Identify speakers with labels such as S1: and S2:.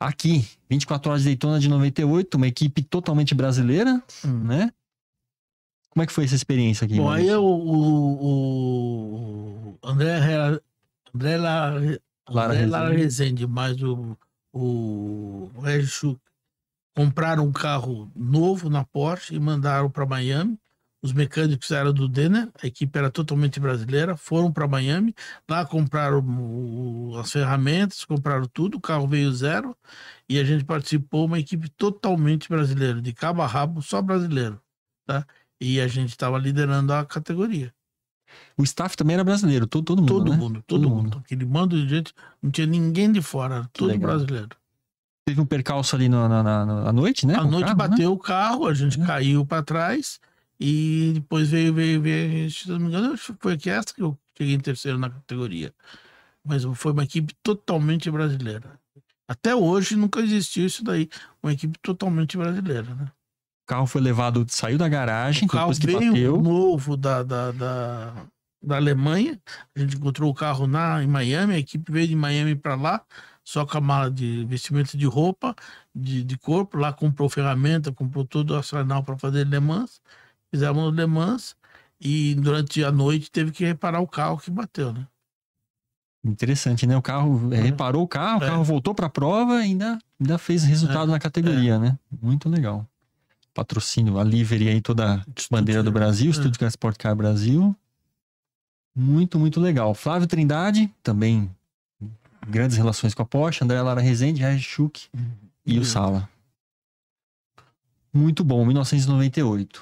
S1: aqui, 24 horas de Daytona de 98, uma equipe totalmente brasileira, hum. né? Como é que foi essa experiência aqui? Bom, aí
S2: o, o, o André, André, La, Lara, Lara Rezende, mais o, o Regis compraram um carro novo na Porsche e mandaram para Miami. Os mecânicos eram do Denner, né? a equipe era totalmente brasileira, foram para Miami, lá compraram o, as ferramentas, compraram tudo, o carro veio zero e a gente participou uma equipe totalmente brasileira, de cabo a rabo, só brasileiro, tá? E a gente estava liderando a categoria. O staff também era
S1: brasileiro, todo, todo mundo, todo né? mundo, todo, todo mundo. mundo.
S2: Aquele bando de gente, não tinha ninguém de fora, era tudo Legal. brasileiro teve um percalço ali na, na, na, na noite, né? À noite carro, né? bateu né? o carro, a gente é. caiu para trás e depois veio, veio, veio, se não me engano, foi essa que eu cheguei em terceiro na categoria. Mas foi uma equipe totalmente brasileira. Até hoje nunca existiu isso daí, uma equipe totalmente brasileira, né? O carro foi levado, saiu da garagem, o carro que veio bateu. novo da, da, da, da Alemanha. A gente encontrou o carro na, em Miami, a equipe veio de Miami para lá, só com a mala de vestimento de roupa, de, de corpo, lá comprou ferramenta, comprou todo o arsenal para fazer Le Mans Fizemos Le Mans e durante a noite teve que reparar o carro que bateu, né?
S1: Interessante, né? O carro é. é.
S2: reparou o carro, é. o carro voltou para a
S1: prova e ainda, ainda fez resultado é. na categoria, é. né? Muito legal. Patrocínio, a livery aí, toda a bandeira do Brasil, Stuttgart é. Sport Car Brasil. Muito, muito legal. Flávio Trindade, também grandes relações com a Porsche, André Lara Rezende, Regis Schuch e o uhum. Sala. Muito bom, 1998.